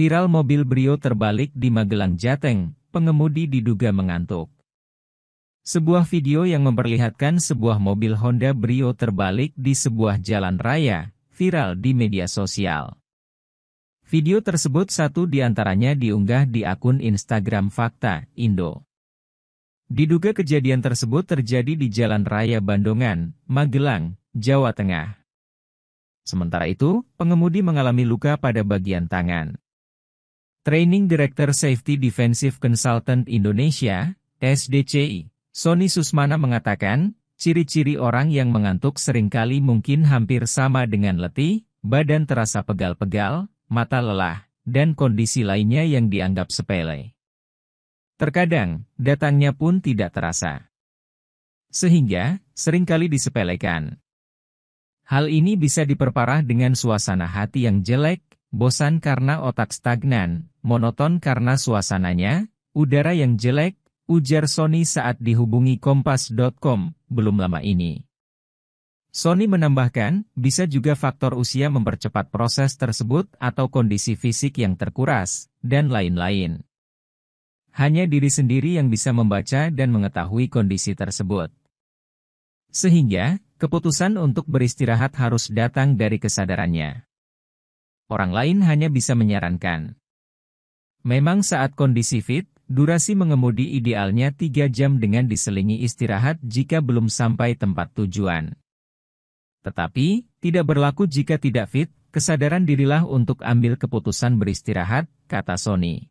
Viral mobil Brio terbalik di Magelang Jateng, pengemudi diduga mengantuk. Sebuah video yang memperlihatkan sebuah mobil Honda Brio terbalik di sebuah jalan raya, viral di media sosial. Video tersebut satu antaranya diunggah di akun Instagram Fakta, Indo. Diduga kejadian tersebut terjadi di Jalan Raya Bandongan, Magelang, Jawa Tengah. Sementara itu, pengemudi mengalami luka pada bagian tangan. Training Director Safety Defensive Consultant Indonesia, SDCI, Sony Susmana mengatakan, ciri-ciri orang yang mengantuk seringkali mungkin hampir sama dengan letih, badan terasa pegal-pegal, mata lelah, dan kondisi lainnya yang dianggap sepele. Terkadang, datangnya pun tidak terasa. Sehingga, seringkali disepelekan. Hal ini bisa diperparah dengan suasana hati yang jelek, bosan karena otak stagnan, monoton karena suasananya, udara yang jelek, ujar Sony saat dihubungi kompas.com, belum lama ini. Sony menambahkan, bisa juga faktor usia mempercepat proses tersebut atau kondisi fisik yang terkuras, dan lain-lain. Hanya diri sendiri yang bisa membaca dan mengetahui kondisi tersebut. Sehingga, keputusan untuk beristirahat harus datang dari kesadarannya orang lain hanya bisa menyarankan. Memang saat kondisi fit, durasi mengemudi idealnya 3 jam dengan diselingi istirahat jika belum sampai tempat tujuan. Tetapi, tidak berlaku jika tidak fit, kesadaran dirilah untuk ambil keputusan beristirahat, kata Sony.